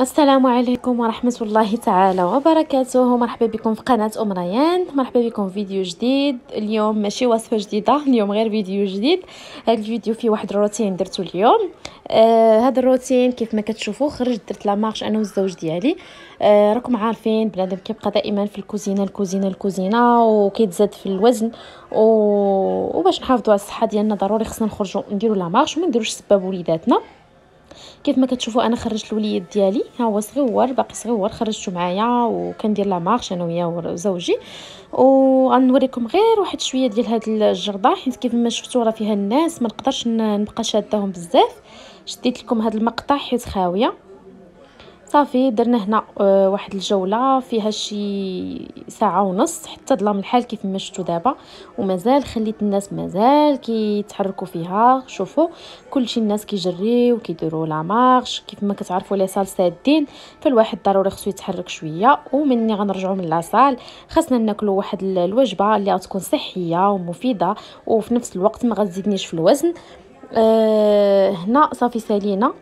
السلام عليكم ورحمة الله تعالى وبركاته مرحبا بكم في قناة أم ريان مرحبا بكم في فيديو جديد اليوم ماشي وصفة جديدة اليوم غير فيديو جديد هذا الفيديو فيه واحد الروتين درتو اليوم آه هذا الروتين كيف ما كتشوفوا خرجت درت لا مارش انا والزوج ديالي آه راكم عارفين بنادم كيبقى دائما في الكوزينه الكوزينه الكوزينه وكيتزاد في الوزن و... وباش نحافظوا على الصحه ديالنا ضروري خصنا نخرجوا نديروا لا مارش وما نديروش سباب وليداتنا كيف ما كتشوفوا انا خرجت الوليد ديالي ها هو صغير باقي صغير خرجته معايا وكندير لا مارش انا وياه زوجي وغنوريكم غير واحد شويه ديال هاد الجرده حيت كيف ما شفتوا راه فيها الناس ما نقدرش نبقى شاداهم بزاف شديت لكم هاد المقطع حيت خاويه صافي درنا هنا آه، واحد الجوله فيها شي ساعه ونص حتى ظلام الحال كيف ما شفتوا دابا ومازال خليت الناس مازال كيتحركوا فيها شوفوا كلشي الناس كيجريو كيديروا لا مارش كيف ما كتعرفوا لي سال سادين فالواحد ضروري خصو يتحرك شويه ومني غنرجعوا من لاصال خاصنا ناكلوا واحد الوجبه اللي غتكون صحيه ومفيده وفي نفس الوقت ما غتزيدنيش في الوزن أه هنا صافي سالينا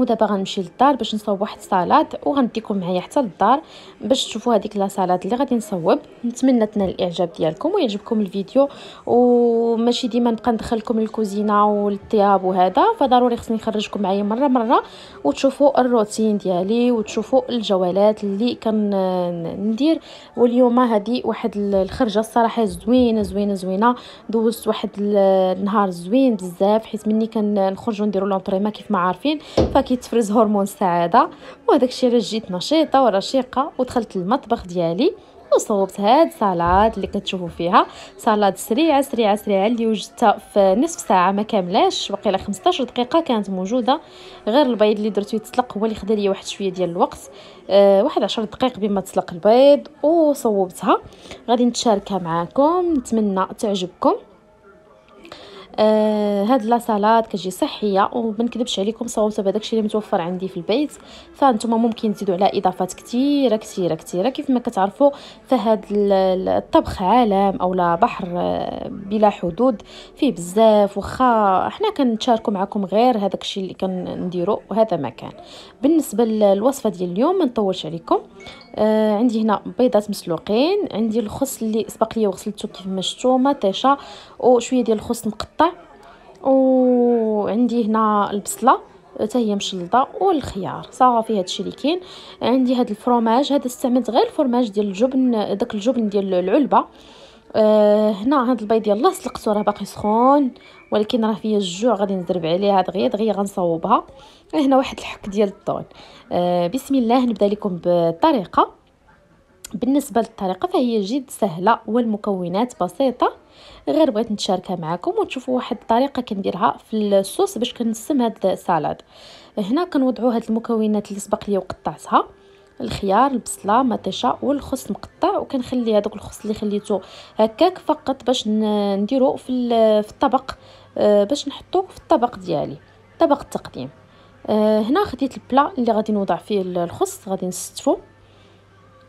ودابا غنمشي للدار باش نصوب واحد الصالاد وغنديكم معايا حتى للدار باش تشوفوا هذيك لا صالاد اللي غادي نصوب نتمنى تنال الاعجاب ديالكم ويعجبكم الفيديو وماشي ديما نبقى ندخلكم للكوزينه والطياب وهذا فضروري خصني نخرجكم معايا مره مره وتشوفوا الروتين ديالي وتشوفوا الجولات اللي كندير واليوم هذه واحد الخرجه الصراحه زوينه زوينه زوينه دوزت واحد النهار زوين بزاف حيت مني كنخرجوا نديروا لونطريما كيف ما عارفين كيتفرز هرمون السعاده وهداك الشيء علاش جيت نشيطه ورشيقه ودخلت للمطبخ ديالي وصوبت هاد سالاد اللي كتشوفوا فيها سالاد سريعه سريعه سريعه اللي وجدتها في نصف ساعه ما كاملاش وقيلا 15 دقيقه كانت موجوده غير البيض اللي درتو يتسلق هو اللي خدا ليا واحد شويه ديال الوقت آه، واحد عشر دقائق بما تسلق البيض وصوبتها غادي نتشاركها معاكم نتمنى تعجبكم آه هاد لا سالاد كتجي صحيه وما نكذبش عليكم صوبت بهذاك الشيء اللي متوفر عندي في البيت فانتم ممكن تزيدوا على اضافات كثيره كثيره كثيره كيف ما كتعرفوا فهاد الطبخ عالم اولا بحر آه، بلا حدود فيه بزاف واخا حنا كنتشاركوا معكم غير هذاك الشيء اللي كنديروا وهذا ما كان بالنسبه للوصفه ديال اليوم ما نطولش عليكم آه عندي هنا بيضات مسلوقين عندي الخس اللي سبق لي وغسلته كيف ما شفتوا مطيشه وشويه ديال الخس مقطع عندي هنا البصله حتى هي مشلطه والخيار صافي هادشي اللي كاين عندي هاد الفرماج هذا استعملت غير الفرماج ديال الجبن داك الجبن ديال العلبه أه هنا هاد البيض الله سلقته راه باقي سخون ولكن راه فيا الجوع غادي نزرب عليها دغيا دغيا غنصوبها هنا واحد الحك ديال الطون أه بسم الله نبدا لكم بالطريقه بالنسبه للطريقه فهي جد سهله والمكونات بسيطه غير بغيت نتشاركها معكم وتشوفوا واحد الطريقه كنديرها في الصوص باش كنسم هاد السلطه هنا كنوضعوا هاد المكونات اللي سبق لي وقطعتها الخيار البصله مطيشه والخس مقطع وكنخلي هذوك الخس اللي خليته هكاك فقط باش نديرو في في الطبق آه، باش نحطو في الطبق ديالي طبق التقديم آه، هنا خديت البلا اللي غادي نوضع فيه الخس غادي نستفو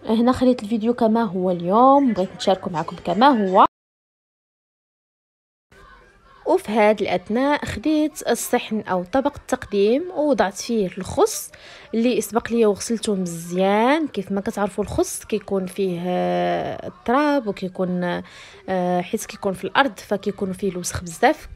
هنا خليت الفيديو كما هو اليوم بغيت نشاركه معكم كما هو وفي هاد الأثناء خديت الصحن أو طبق التقديم ووضعت فيه الخص اللي سبق ليا وغسلته مزيان كيف ما كتعرفوا الخص كيكون فيه آه، التراب وكيكون آه، حيت كيكون في الارض فكيكون فيه الوسخ بزاف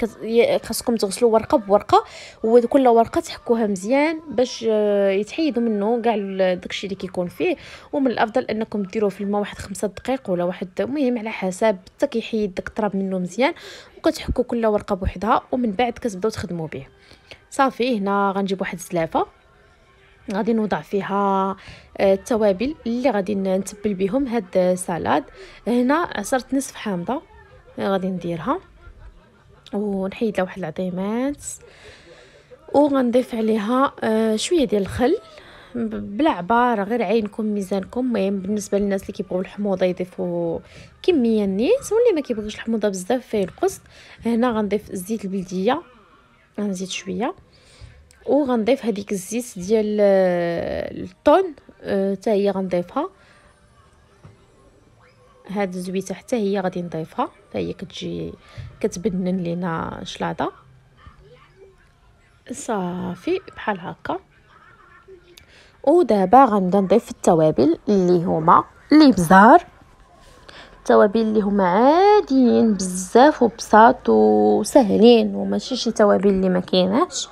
خاصكم تغسلوا ورقه بورقه وكل ورقه تحكوها مزيان باش آه، يتحيدوا منه كاع داكشي اللي كيكون فيه ومن الافضل انكم ديروه في الماء واحد خمسة دقائق ولا واحد المهم على حسب حتى كيحيد داك التراب منه مزيان وكتحكوا كل ورقه ورقة بوحدها ومن بعد كتبداو تخدموا به صافي هنا غنجيب واحد الزلافه غادي نوضع فيها آه، التوابل اللي غادي نتبل بهم هاد السلاد هنا عصرت نصف حامضه آه، غادي نديرها ونحيد لها واحد العظيمات وغنضيف عليها آه، شويه ديال الخل بلا عبارة غير عينكم ميزانكم مهم بالنسبة للناس اللي كيبغيو الحموضة يضيفوا كمية نيت واللي ما كيبغيش الحموضة بزاف فينقص هنا غنضيف الزيت البلدية غنزيد شوية وغنضيف هذيك الزيت ديال آه، الطون آه، حتى هي غنضيفها هاد الزويته حتى هي غادي نضيفها حتى هي كتجي كتبنن لينا شلاضه صافي بحال هكا ودابا غنبدا نضيف التوابل اللي هما الابزار التوابل اللي هما عاديين بزاف وبساط وسهلين وماشي شي توابل اللي ما كايناش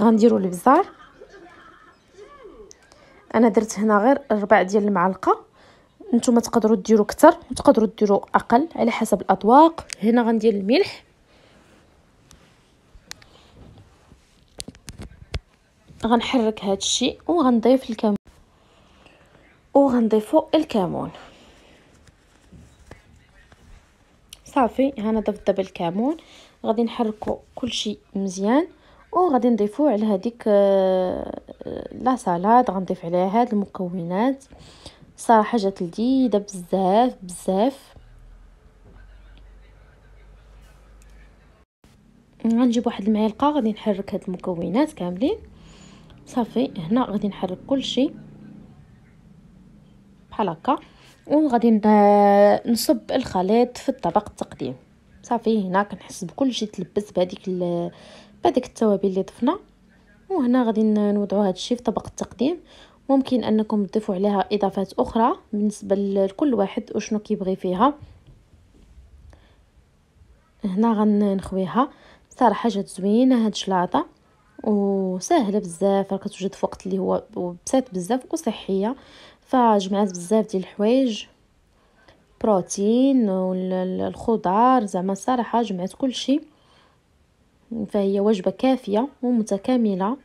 غنديروا الابزار انا درت هنا غير ربع ديال المعلقه نتوما تقدروا ديروا كتر وتقدروا ديروا اقل على حسب الاطواق هنا غندير الملح غنحرك هذا الشيء وغنضيف الكمون وغنضيفو الكمون صافي هنا ضفت دابا الكمون غادي نحركو كلشي مزيان وغادي نضيفو على هذيك آه، لا سالاد غنضيف عليها هاد المكونات صراحه جات لذيذه بزاف بزاف غنجيب واحد المعلقه غادي نحرك هاد المكونات كاملين صافي هنا غادي نحرك كل شيء بحال هكا وغادي نصب الخليط في الطبق التقديم صافي هنا كنحس بكل شيء تلبس بهذيك ال... بهذيك التوابل اللي ضفنا وهنا غادي نوضعوا هذا الشيء في طبق التقديم ممكن انكم تضيفوا عليها اضافات اخرى بالنسبه لكل واحد وشنو كيبغي فيها هنا غنخويها صراحه جات زوينه هاد الشلاطه وسهله بزاف راه كتوجد في وقت اللي هو بسيط بزاف وصحيه فجمعات بزاف ديال الحوايج بروتين والخضار زعما صراحه جمعت كل شيء فهي وجبه كافيه ومتكامله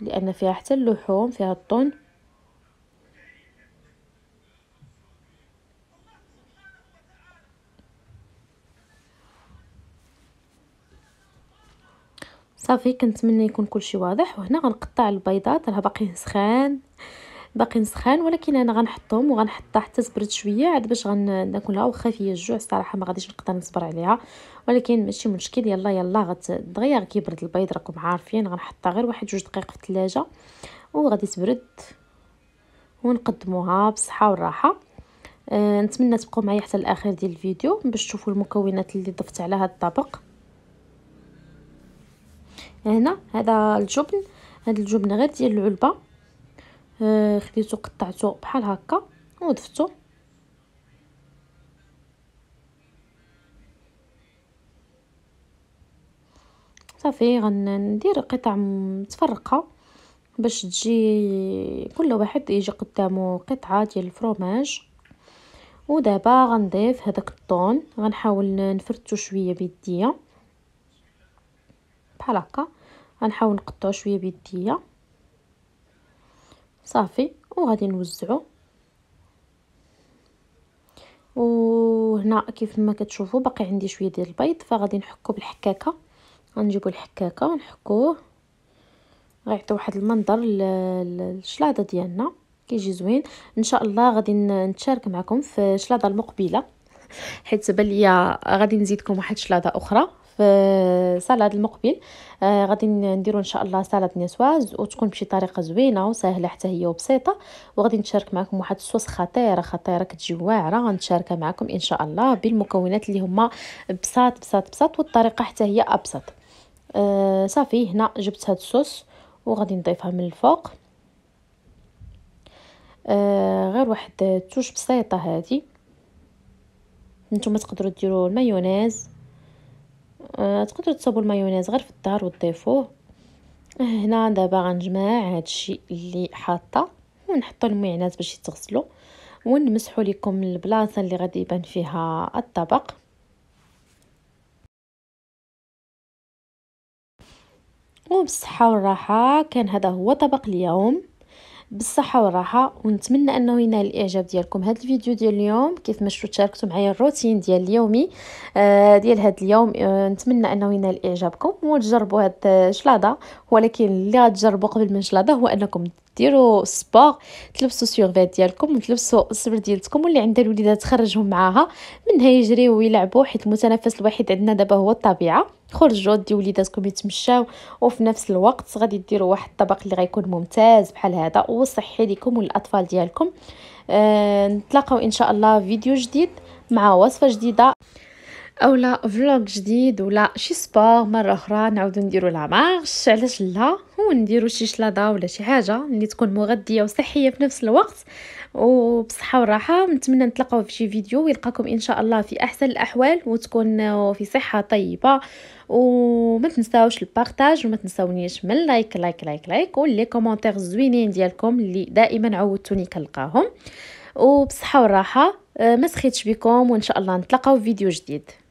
لان فيها حتى اللحوم فيها الطن صافي كنتمنى يكون كلشي واضح وهنا غنقطع البيضات راه باقي سخان باقي سخان ولكن انا غنحطهم وغنحطها حتى تبرد شويه عاد باش غناكلها واخا فيا الجوع الصراحه ما غاديش نقدر نصبر عليها ولكن ماشي مشكل يلا يلا دغيا كيبرد البيض راكم عارفين غنحطها غير واحد جوج دقائق في الثلاجه وغادي تبرد ونقدموها بصحه وراحه أه نتمنى تبقوا معايا حتى الاخر ديال الفيديو باش تشوفوا المكونات اللي ضفت على هذا الطبق هنا هذا الجبن هذا الجبن غير ديال العلبه آه خديته قطعته بحال هكا وضفته صافي غندير قطع متفرقه باش تجي كل واحد يجي قدامه قطعه ديال الفرomage ودابا غنضيف هذاك الطون غنحاول نفرتو شويه بيديا بحال هكا غنحاول نقطعو شويه بيديا صافي وغادي نوزعو وهنا كيف ما كتشوفوا باقي عندي شويه ديال البيض فغادي نحكو بالحكاكه غنجيبو الحكاكه ونحكوه غيعطي واحد المنظر للشلاضه ديالنا كيجي زوين ان شاء الله غادي نتشارك معكم في الشلاضه المقبله حيت بان ليا غادي نزيدكم واحد شلاضه اخرى في سلطة المقبل آه، غادي نديرو ان شاء الله سلطه نسواز وتكون بشي طريقه زوينه وسهله حتى هي وبسيطه وغادي نشارك معكم واحد الصوص خطيره خطيره كتجي واعره غنشاركها معكم ان شاء الله بالمكونات اللي هما بساط بساط بساط والطريقه حتى هي ابسط آه صافي هنا جبت هاد الصوص وغادي نضيفها من الفوق آه غير واحد توش بسيطه هذه نتوما تقدروا ديروا المايونيز آه تقدروا تصبوا المايونيز غير في الدار وتضيفوه آه، هنا دابا غنجمع الشيء اللي حاطه ونحطوا المعلات باش يتغسلوا ونمسحوا لكم البلاصه اللي غادي يبان فيها الطبق وبالصحه والراحه كان هذا هو طبق اليوم بالصحه والراحه ونتمنى انه ينال الاعجاب ديالكم هذا الفيديو ديال اليوم كيف ما شفتوا تشاركتوا معايا الروتين ديال اليومي آه ديال هذا اليوم آه نتمنى انه ينال اعجابكم وتجربوا هاد الشلاضه ولكن اللي غتجربوا قبل من الشلاضه هو انكم ديروا سبور تلبسوا سيرفات ديالكم وتلبسوا الصبر ديالتكم واللي عندها الوليدات تخرجهم معاها منها يجريو ويلعبوا حيت المتنفس الوحيد عندنا دابا هو الطبيعه خرجوا دي وليداتكم يتمشاو وفي نفس الوقت غادي ديروا واحد الطبق اللي غيكون ممتاز بحال هذا وصحي لكم والاطفال ديالكم آه نتلاقاو ان شاء الله فيديو جديد مع وصفه جديده او لا جديد ولا شي سبور مره اخرى نعاودو نديرو لا مارش علاش لا ونديرو شي شلاضه ولا شي حاجه اللي تكون مغذيه وصحيه في نفس الوقت وبصحة وراحة نتمنى نتلقاو في شي فيديو ويلقاكم إن شاء الله في أحسن الأحوال وتكون في صحة طيبة وما تنساوش البارتاج وما تنساونيش من لايك لايك لايك لايك واللي كومونتير زوينين ديالكم اللي دائما عودتوني كنلقاهم وبصحة وراحة آه، ما سخيتش بكم وإن شاء الله نتلقاو في فيديو جديد